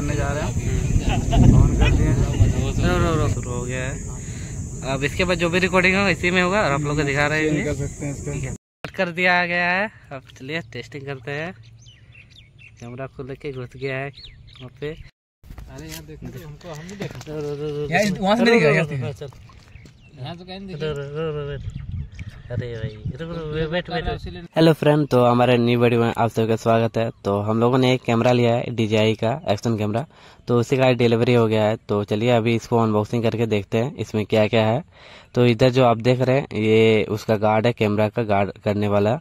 करने जा रहे हैं ऑन कर शुरू हो गया है अब इसके बाद जो भी रिकॉर्डिंग होगा इसी में होगा और आप लोग को दिखा रहे हैं कर कर दिया गया है अब चलिए टेस्टिंग करते हैं कैमरा को लेके घुस गया है वहाँ पे अरे यहाँ देखो हमको हम भी देखा वहाँ से नहीं यहाँ तो कहीं हेलो फ्रेंड तो हमारे न्यू वीडियो में आप सबका स्वागत है तो हम लोगों ने एक कैमरा लिया है डी का एक्शन कैमरा तो उसी का डिलीवरी हो गया है तो चलिए अभी इसको अनबॉक्सिंग करके देखते हैं इसमें क्या क्या है तो इधर जो आप देख रहे हैं ये उसका गार्ड है कैमरा का गार्ड करने वाला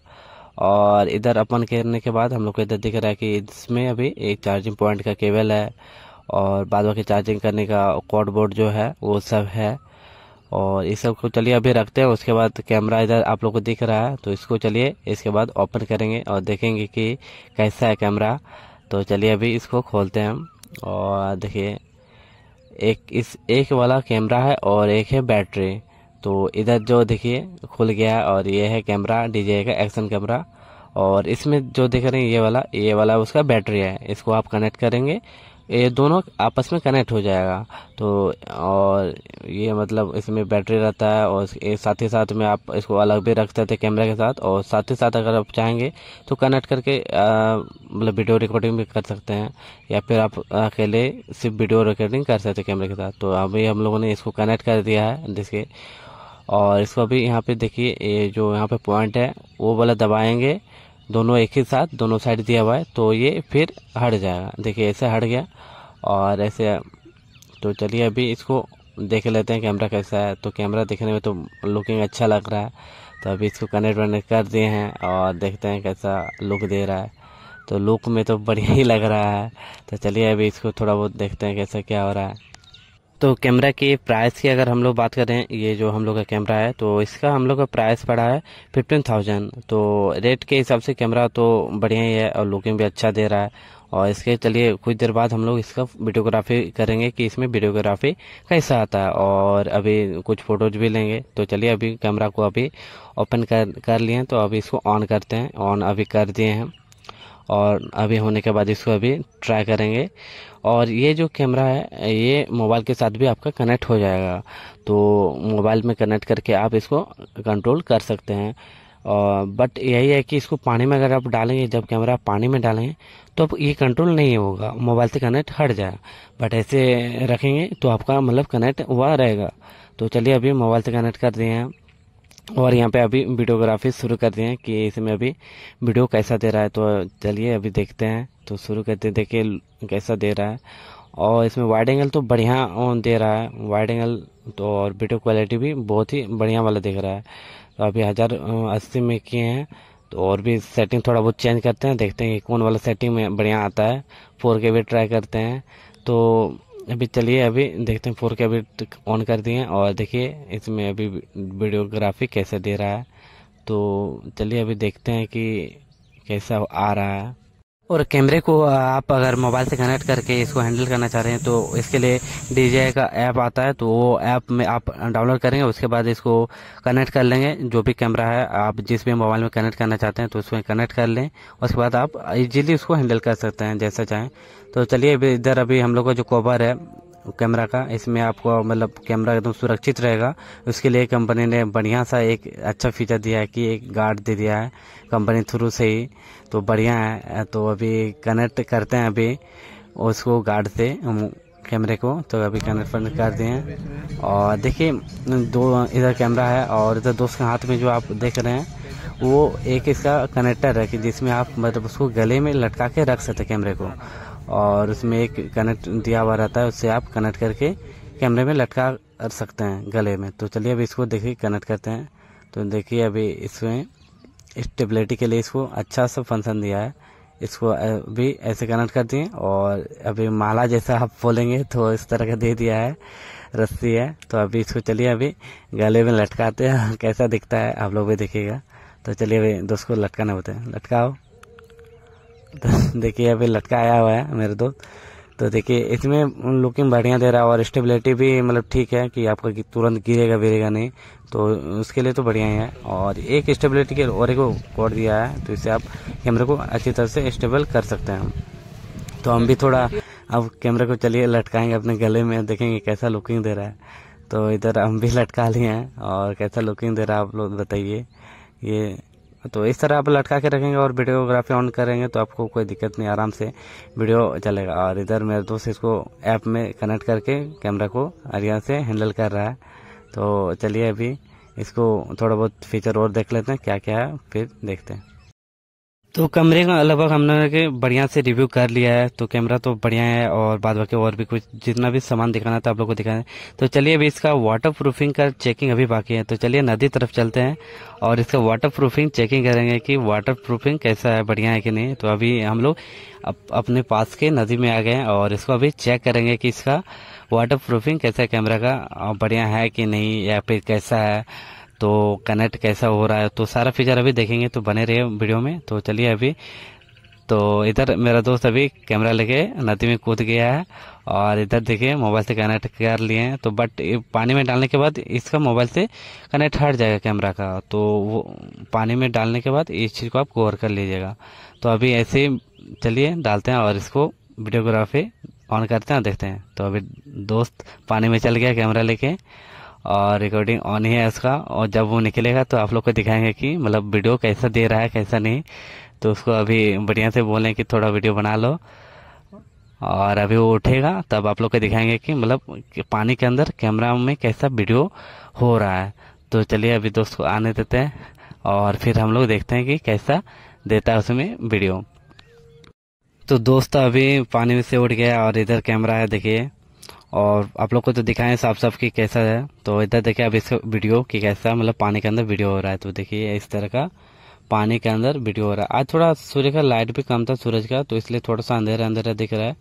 और इधर अपन करने के बाद हम लोग को इधर दिख रहा है कि इसमें अभी एक चार्जिंग पॉइंट का केबल है और बाद बाकी चार्जिंग करने का कॉडबोर्ड बोर्ड जो है वो सब है और ये सब को चलिए अभी रखते हैं उसके बाद कैमरा इधर आप लोग को दिख रहा है तो इसको चलिए इसके बाद ओपन करेंगे और देखेंगे कि कैसा है कैमरा तो चलिए अभी इसको खोलते हैं हम और देखिए एक इस एक वाला कैमरा है और एक है बैटरी तो इधर जो देखिए खुल गया है और ये है कैमरा डी का एक्शन कैमरा और इसमें जो देख रहे हैं ये वाला ये वाला उसका बैटरी है इसको आप कनेक्ट करेंगे ये दोनों आपस में कनेक्ट हो जाएगा तो और ये मतलब इसमें बैटरी रहता है और ये साथ ही साथ में आप इसको अलग भी रख सकते कैमरे के साथ और साथ ही साथ अगर आप चाहेंगे तो कनेक्ट करके मतलब वीडियो रिकॉर्डिंग भी कर सकते हैं या फिर आप अकेले सिर्फ वीडियो रिकॉर्डिंग कर सकते कैमरे के साथ तो अभी हम लोगों ने इसको कनेक्ट कर दिया है जिसके और इसको अभी यहाँ पे देखिए ये जो यहाँ पे पॉइंट है वो वाला दबाएंगे दोनों एक ही साथ दोनों साइड दिया हुआ है तो ये फिर हट जाएगा देखिए ऐसे हट गया और ऐसे तो चलिए अभी इसको देख लेते हैं कैमरा कैसा है तो कैमरा देखने में तो लुकिंग अच्छा लग रहा है तो अभी इसको कनेक्ट वनेक्ट कर दिए हैं और देखते हैं कैसा लुक दे रहा है तो लुक में तो बढ़िया ही लग रहा है तो चलिए अभी इसको थोड़ा बहुत देखते हैं कैसा क्या हो रहा है तो कैमरा के प्राइस की अगर हम लोग बात करें ये जो हम लोग का कैमरा है तो इसका हम लोग का प्राइस पड़ा है फिफ्टीन थाउजेंड तो रेट के हिसाब से कैमरा तो बढ़िया ही है और लुकिंग भी अच्छा दे रहा है और इसके चलिए कुछ देर बाद हम लोग इसका वीडियोग्राफी करेंगे कि इसमें वीडियोग्राफी कैसा आता है और अभी कुछ फ़ोटोज भी लेंगे तो चलिए अभी कैमरा को अभी ओपन कर कर लिए तो अभी इसको ऑन करते हैं ऑन अभी कर दिए हैं और अभी होने के बाद इसको अभी ट्राई करेंगे और ये जो कैमरा है ये मोबाइल के साथ भी आपका कनेक्ट हो जाएगा तो मोबाइल में कनेक्ट करके आप इसको कंट्रोल कर सकते हैं और बट यही है कि इसको पानी में अगर आप डालेंगे जब कैमरा पानी में डालेंगे तो अब ये कंट्रोल नहीं होगा मोबाइल से कनेक्ट हट जाएगा बट ऐसे रखेंगे तो आपका मतलब कनेक्ट हुआ रहेगा तो चलिए अभी मोबाइल से कनेक्ट कर दिए हैं और यहाँ पे अभी वीडियोग्राफी शुरू करते हैं कि इसमें अभी वीडियो कैसा दे रहा है तो चलिए अभी देखते हैं तो शुरू करते हैं देखिए कैसा दे रहा है और इसमें वाइड एंगल तो बढ़िया दे रहा है वाइड एंगल तो और वीडियो क्वालिटी भी बहुत ही बढ़िया वाला दिख रहा है तो अभी हज़ार अस्सी में किए हैं तो और भी सेटिंग थोड़ा बहुत चेंज करते हैं देखते हैं कि कौन वाला सेटिंग में बढ़िया आता है फोर के भी ट्राई करते हैं तो अभी चलिए अभी देखते हैं फोर के अभी ऑन कर दिए और देखिए इसमें अभी वीडियोग्राफी कैसे दे रहा है तो चलिए अभी देखते हैं कि कैसा आ रहा है और कैमरे को आप अगर मोबाइल से कनेक्ट करके इसको हैंडल करना चाह रहे हैं तो इसके लिए डी का ऐप आता है तो वो ऐप में आप डाउनलोड करेंगे उसके बाद इसको कनेक्ट कर लेंगे जो भी कैमरा है आप जिस भी मोबाइल में कनेक्ट करना चाहते हैं तो उसमें कनेक्ट कर लें उसके बाद आप इजीली उसको हैंडल कर सकते हैं जैसा चाहें तो चलिए इधर अभी हम लोग का जो कोबर है कैमरा का इसमें आपको मतलब कैमरा एकदम सुरक्षित रहेगा उसके लिए कंपनी ने बढ़िया सा एक अच्छा फीचर दिया है कि एक गार्ड दे दिया है कंपनी थ्रू से ही तो बढ़िया है तो अभी कनेक्ट करते हैं अभी उसको गार्ड से कैमरे को तो अभी कनेक्ट कर दिए हैं और देखिए दो इधर कैमरा है और इधर दोस्त के हाथ में जो आप देख रहे हैं वो एक इसका कनेक्टर है कि जिसमें आप मतलब उसको गले में लटका के रख सकते कैमरे को और उसमें एक कनेक्ट दिया हुआ रहता है उससे आप कनेक्ट करके कैमरे में लटका कर सकते हैं गले में तो चलिए अभी इसको देखिए कनेक्ट करते हैं तो देखिए अभी इसमें स्टेबिलिटी के लिए इसको अच्छा सा फंक्शन दिया है इसको अभी ऐसे कनेक्ट कर दिए और अभी माला जैसा आप बोलेंगे तो इस तरह का दे दिया है रस्सी है तो अभी इसको चलिए अभी गले में लटकाते हैं कैसा दिखता है आप लोग भी देखिएगा तो चलिए अभी दोस्त को लटकाना होते हैं लटकाओ तो देखिए अभी लटकाया हुआ है मेरे दोस्त तो देखिए इसमें लुकिंग बढ़िया दे रहा है और स्टेबिलिटी भी मतलब ठीक है कि आपका तुरंत गिरेगा गिरेगा नहीं तो उसके लिए तो बढ़िया ही है और एक स्टेबिलिटी के और एक कोड दिया है तो इससे आप कैमरे को अच्छी तरह से स्टेबल कर सकते हैं तो हम भी थोड़ा अब कैमरे को चलिए लटकाएंगे अपने गले में देखेंगे कैसा लुकिंग दे रहा है तो इधर हम भी लटका लिए हैं और कैसा लुकिंग दे रहा है आप लोग बताइए ये तो इस तरह आप लटका के रखेंगे और वीडियोग्राफी ऑन करेंगे तो आपको कोई दिक्कत नहीं आराम से वीडियो चलेगा और इधर मेरे दोस्त इसको ऐप में कनेक्ट करके कैमरा को यहाँ से हैंडल कर रहा है तो चलिए अभी इसको थोड़ा बहुत फीचर और देख लेते हैं क्या क्या है फिर देखते हैं तो कमरे का लगभग हम के बढ़िया से रिव्यू कर लिया है तो कैमरा तो बढ़िया है और बाद बाकी और भी कुछ जितना भी सामान दिखाना था आप लोग को दिखाना तो चलिए अभी इसका वाटर प्रूफिंग का चेकिंग अभी बाकी है तो चलिए नदी तरफ चलते हैं और इसका वाटर प्रूफिंग चेकिंग करेंगे कि वाटर प्रूफिंग कैसा है बढ़िया है कि नहीं तो अभी हम लोग अप, अपने पास के नदी में आ गए हैं और इसको अभी चेक करेंगे कि इसका वाटर प्रूफिंग कैसा है कैमरा का बढ़िया है कि नहीं या फिर कैसा है तो कनेक्ट कैसा हो रहा है तो सारा फीचर अभी देखेंगे तो बने रहे वीडियो में तो चलिए अभी तो इधर मेरा दोस्त अभी कैमरा लेके नदी में कूद गया है और इधर देखिए मोबाइल से कनेक्ट कर लिए हैं तो बट पानी में डालने के बाद इसका मोबाइल से कनेक्ट हट जाएगा कैमरा का तो वो पानी में डालने के बाद इस चीज़ को आप कवर कर लीजिएगा तो अभी ऐसे ही चलिए डालते हैं और इसको वीडियोग्राफी ऑन करते हैं देखते हैं तो अभी दोस्त पानी में चल गया कैमरा लेके और रिकॉर्डिंग ऑन ही है उसका और जब वो निकलेगा तो आप लोग को दिखाएंगे कि मतलब वीडियो कैसा दे रहा है कैसा नहीं तो उसको अभी बढ़िया से बोलें कि थोड़ा वीडियो बना लो और अभी वो उठेगा तब आप लोग को दिखाएंगे कि मतलब पानी के अंदर कैमरा में कैसा वीडियो हो रहा है तो चलिए अभी दोस्त को आने देते हैं और फिर हम लोग देखते हैं कि कैसा देता है उसमें वीडियो तो दोस्त अभी पानी में से उठ गया और इधर कैमरा है देखिए और आप लोग को तो दिखाएं साफ साफ कि कैसा है तो इधर देखिए अब इसका वीडियो कि कैसा मतलब पानी के अंदर वीडियो हो रहा है तो देखिए इस तरह का पानी के अंदर वीडियो हो रहा है आज थोड़ा सूर्य का लाइट भी कम था सूरज का तो इसलिए थोड़ा सा अंधेरा अंधेरा दिख रहा है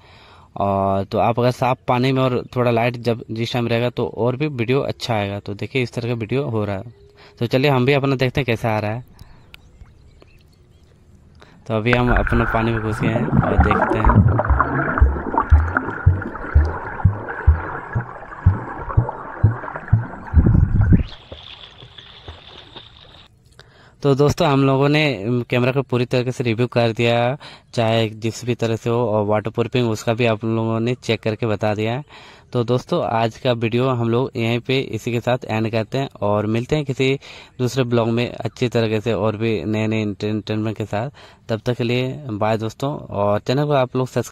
और तो आप अगर साफ पानी में और थोड़ा लाइट जब जिस टाइम रहेगा तो और भी वीडियो अच्छा आएगा तो देखिए इस तरह का वीडियो हो रहा है तो चलिए हम भी अपना देखते हैं कैसा आ रहा है तो अभी हम अपना पानी में घुस गए हैं और देखते हैं तो दोस्तों हम लोगों ने कैमरा को पूरी तरीके से रिव्यू कर दिया चाहे जिस भी तरह से हो और वाटर प्रूफिंग उसका भी आप लोगों ने चेक करके बता दिया तो दोस्तों आज का वीडियो हम लोग यहीं पे इसी के साथ एंड करते हैं और मिलते हैं किसी दूसरे ब्लॉग में अच्छी तरीके से और भी नए नए इंटरटेनमेंट के साथ तब तक के लिए बाय दोस्तों और चैनल को आप लोग सब्सक्राइब